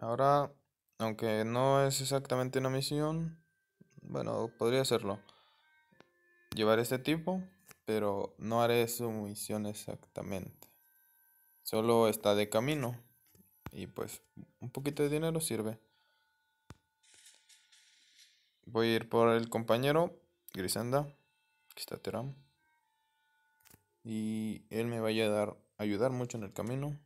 Ahora, aunque no es exactamente una misión, bueno, podría hacerlo, Llevar este tipo, pero no haré su misión exactamente. Solo está de camino. Y pues un poquito de dinero sirve. Voy a ir por el compañero Grisanda. que está Teram. Y él me vaya a dar, ayudar mucho en el camino.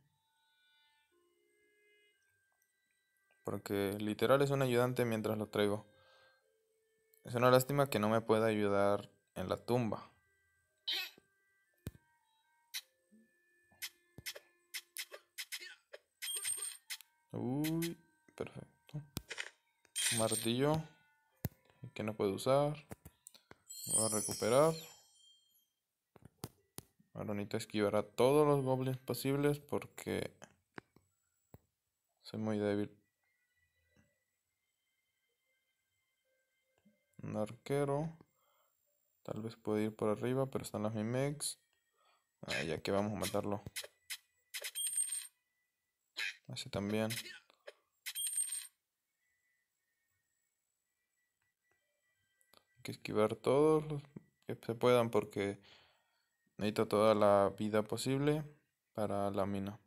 porque literal es un ayudante mientras lo traigo. Es una lástima que no me pueda ayudar en la tumba. Uy, perfecto. Martillo que no puedo usar. voy a recuperar. Ahora esquivará todos los goblins posibles porque soy muy débil Un arquero. Tal vez puede ir por arriba, pero están las Mimex. Ah, ya que vamos a matarlo. Así también. Hay que esquivar todos los que se puedan porque necesito toda la vida posible para la mina.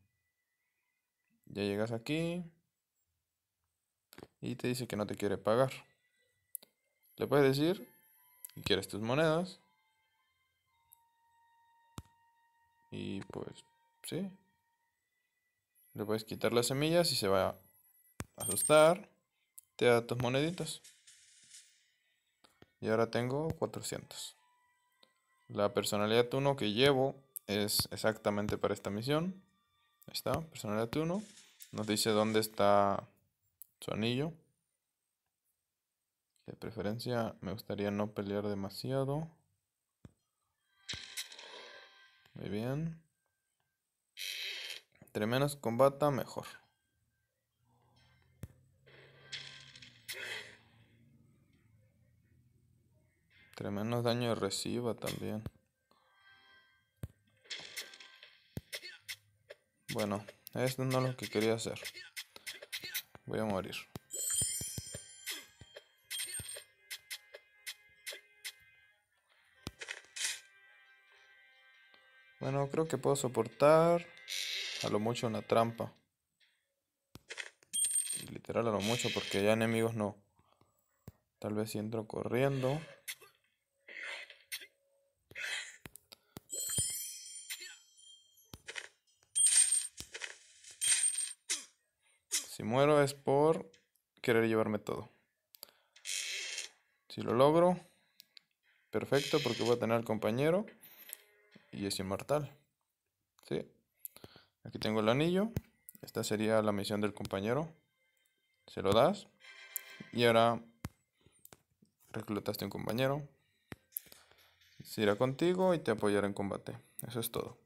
Ya llegas aquí y te dice que no te quiere pagar. Le puedes decir, ¿quieres tus monedas? Y pues, sí. Le puedes quitar las semillas y se va a asustar. Te da tus moneditas. Y ahora tengo 400. La personalidad 1 que llevo es exactamente para esta misión. Ahí está, personalidad 1. Nos dice dónde está su anillo. De preferencia me gustaría no pelear demasiado. Muy bien. Entre menos combata, mejor. Entre menos daño reciba también. Bueno, esto no es lo que quería hacer. Voy a morir. Bueno, creo que puedo soportar a lo mucho una trampa. Literal a lo mucho porque ya enemigos no. Tal vez si entro corriendo. Si muero es por querer llevarme todo. Si lo logro, perfecto porque voy a tener al compañero y es inmortal. ¿Sí? Aquí tengo el anillo. Esta sería la misión del compañero. Se lo das. Y ahora reclutaste un compañero. Se irá contigo y te apoyará en combate. Eso es todo.